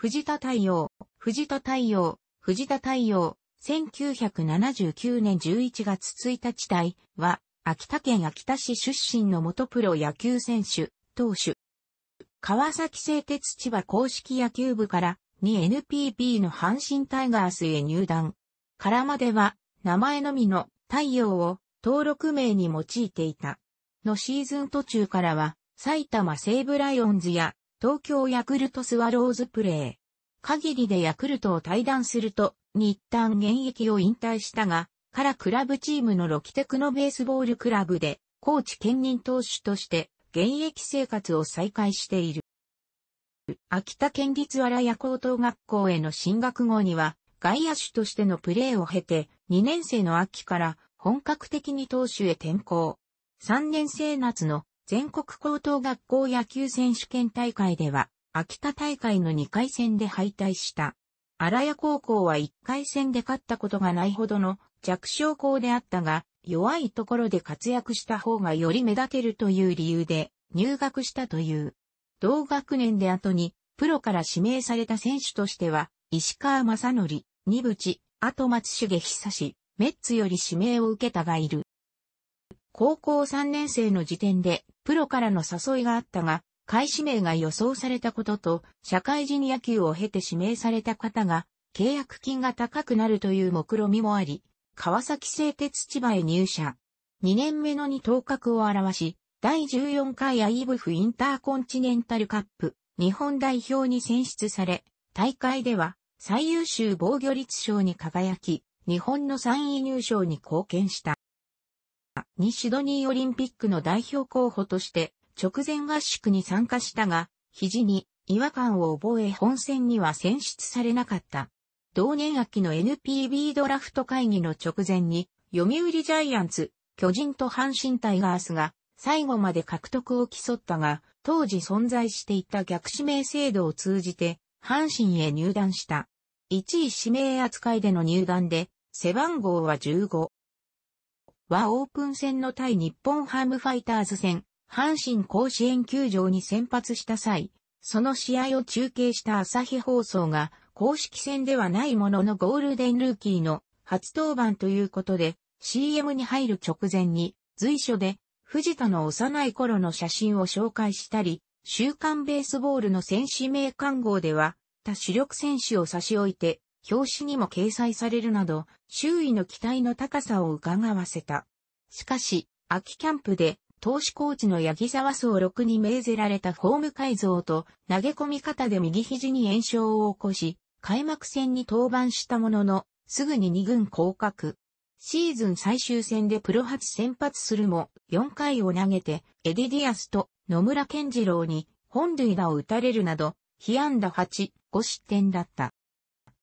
藤田太陽、藤田太陽、藤田太陽、1979年11月1日体は、秋田県秋田市出身の元プロ野球選手、投手。川崎製鉄千葉公式野球部から、2 NPB の阪神タイガースへ入団。からまでは、名前のみの太陽を登録名に用いていた。のシーズン途中からは、埼玉西武ライオンズや東京ヤクルトスワローズプレー。限りでヤクルトを退団すると、日旦現役を引退したが、からクラブチームのロキテクノベースボールクラブで、コーチ兼任投手として、現役生活を再開している。秋田県立荒谷高等学校への進学後には、外野手としてのプレーを経て、2年生の秋から本格的に投手へ転向。3年生夏の全国高等学校野球選手権大会では、秋田大会の2回戦で敗退した。荒谷高校は1回戦で勝ったことがないほどの弱小校であったが、弱いところで活躍した方がより目立てるという理由で入学したという。同学年で後に、プロから指名された選手としては、石川正則、二淵、後松重久志、メッツより指名を受けたがいる。高校3年生の時点でプロからの誘いがあったが、開始名が予想されたことと、社会人野球を経て指名された方が、契約金が高くなるという目論みもあり、川崎製鉄千葉へ入社。2年目のに頭角を表し、第14回アイブフインターコンチネンタルカップ日本代表に選出され、大会では最優秀防御率賞に輝き、日本の3位入賞に貢献した。にシドニーオリンピックの代表候補として直前合宿に参加したが、肘に違和感を覚え本戦には選出されなかった。同年秋の NPB ドラフト会議の直前に、読売ジャイアンツ、巨人と阪神タイガースが最後まで獲得を競ったが、当時存在していた逆指名制度を通じて、阪神へ入団した。1位指名扱いでの入団で、背番号は15。はオープン戦の対日本ハムファイターズ戦、阪神甲子園球場に先発した際、その試合を中継した朝日放送が、公式戦ではないもののゴールデンルーキーの初登板ということで、CM に入る直前に、随所で、藤田の幼い頃の写真を紹介したり、週刊ベースボールの選手名看号では、他主力選手を差し置いて、表紙にも掲載されるなど、周囲の期待の高さを伺わせた。しかし、秋キャンプで、投資コーチの八木沢総六に命ぜられたフォーム改造と投げ込み方で右肘に炎症を起こし、開幕戦に登板したものの、すぐに2軍降格。シーズン最終戦でプロ初先発するも、4回を投げて、エディ・ディアスと野村健次郎に本塁打を打たれるなど、被安打8、5失点だった。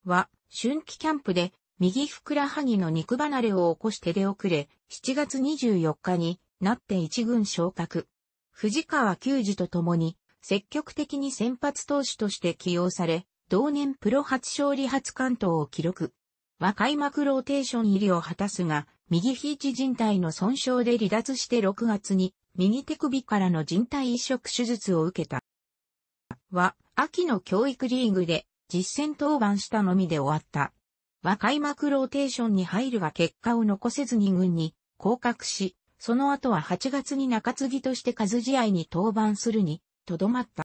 は、春季キャンプで、右ふくらはぎの肉離れを起こして出遅れ、7月24日になって一軍昇格。藤川球児と共に、積極的に先発投手として起用され、同年プロ初勝利初関東を記録。は開幕ローテーション入りを果たすが、右肘人帯の損傷で離脱して6月に、右手首からの人帯移植手術を受けた。は、秋の教育リーグで実戦登板したのみで終わった。は開幕ローテーションに入るが結果を残せずに軍に降格し、その後は8月に中継ぎとして数試合に登板するに、とどまった。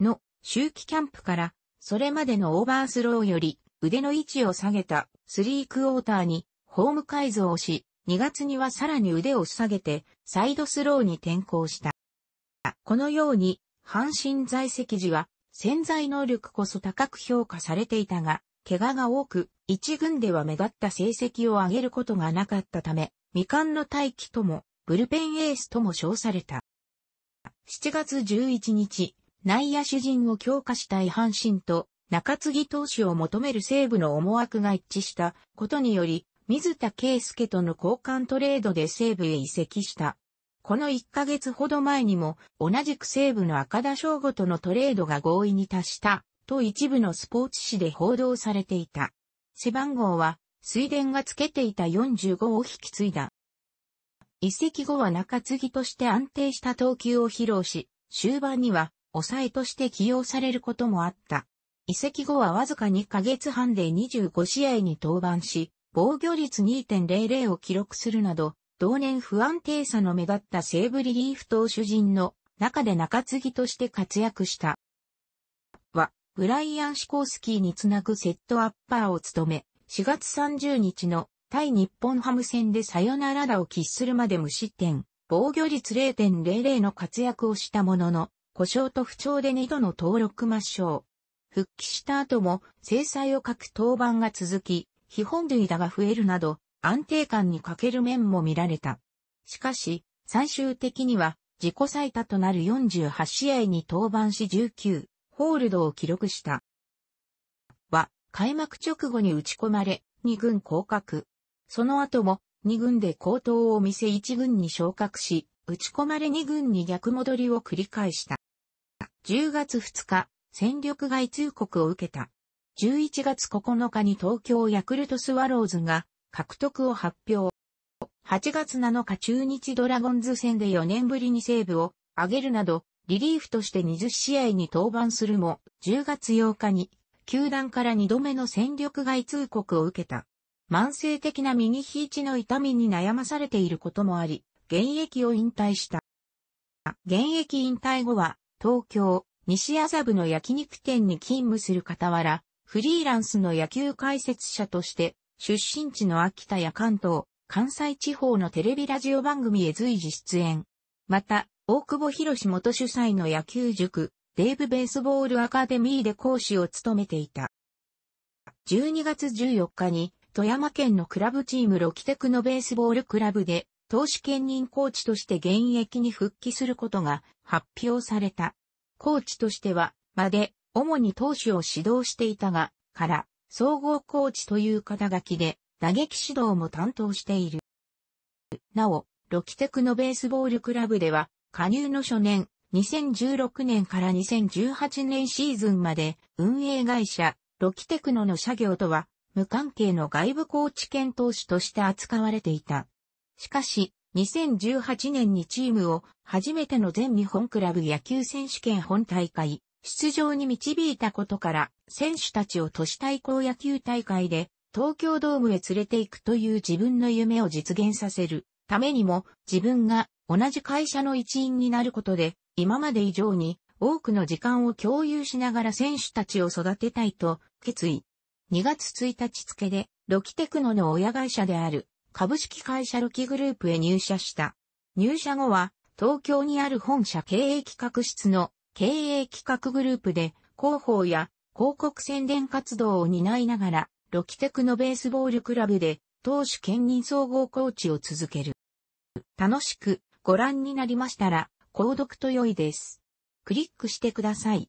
の、周期キャンプから、それまでのオーバースローより、腕の位置を下げたスリークォーターに、ホーム改造をし、2月にはさらに腕を下げて、サイドスローに転向した。このように、阪神在籍時は、潜在能力こそ高く評価されていたが、怪我が多く、一軍では目立った成績を上げることがなかったため、未完の待機とも、ブルペンエースとも称された。7月11日、内野主人を強化したい阪神と中継ぎ投手を求める西部の思惑が一致したことにより、水田圭介との交換トレードで西武へ移籍した。この1ヶ月ほど前にも、同じく西部の赤田翔吾とのトレードが合意に達した、と一部のスポーツ紙で報道されていた。背番号は、水田がつけていた45を引き継いだ。移籍後は中継ぎとして安定した投球を披露し、終盤には、抑えとして起用されることもあった。移籍後はわずか2ヶ月半で25試合に登板し、防御率2.00を記録するなど、同年不安定さの目立った西部リリーフ投手陣の中で中継ぎとして活躍した。は、ブライアン・シコースキーにつなぐセットアッパーを務め、4月30日の対日本ハム戦でサヨナラ打を喫するまで無失点、防御率0.00の活躍をしたものの、故障と不調で2度の登録抹消。復帰した後も制裁を欠く登板が続き、基本塁打が増えるなど、安定感に欠ける面も見られた。しかし、最終的には自己最多となる48試合に登板し19、ホールドを記録した。は、開幕直後に打ち込まれ、2軍降格。その後も、2軍で高騰を見せ1軍に昇格し、打ち込まれ2軍に逆戻りを繰り返した。10月2日、戦力外通告を受けた。11月9日に東京ヤクルトスワローズが獲得を発表。8月7日中日ドラゴンズ戦で4年ぶりにセーブを上げるなど、リリーフとして20試合に登板するも、10月8日に、球団から2度目の戦力外通告を受けた。慢性的な右肘の痛みに悩まされていることもあり、現役を引退した。現役引退後は、東京、西麻布の焼肉店に勤務する傍ら、フリーランスの野球解説者として出身地の秋田や関東、関西地方のテレビラジオ番組へ随時出演。また、大久保博士元主催の野球塾、デーブベースボールアカデミーで講師を務めていた。12月14日に、富山県のクラブチームロキテクのベースボールクラブで、投資兼任コーチとして現役に復帰することが発表された。コーチとしては、まで、主に投手を指導していたが、から、総合コーチという肩書きで打撃指導も担当している。なお、ロキテクのベースボールクラブでは、加入の初年、2016年から2018年シーズンまで、運営会社、ロキテクノの社業とは、無関係の外部コーチ兼投手として扱われていた。しかし、2018年にチームを初めての全日本クラブ野球選手権本大会出場に導いたことから、選手たちを都市対抗野球大会で東京ドームへ連れて行くという自分の夢を実現させるためにも自分が同じ会社の一員になることで今まで以上に多くの時間を共有しながら選手たちを育てたいと決意。2月1日付でロキテクノの親会社である株式会社ロキグループへ入社した。入社後は東京にある本社経営企画室の経営企画グループで広報や広告宣伝活動を担いながら、ロキテクのベースボールクラブで投手兼任総合コーチを続ける。楽しくご覧になりましたら、購読と良いです。クリックしてください。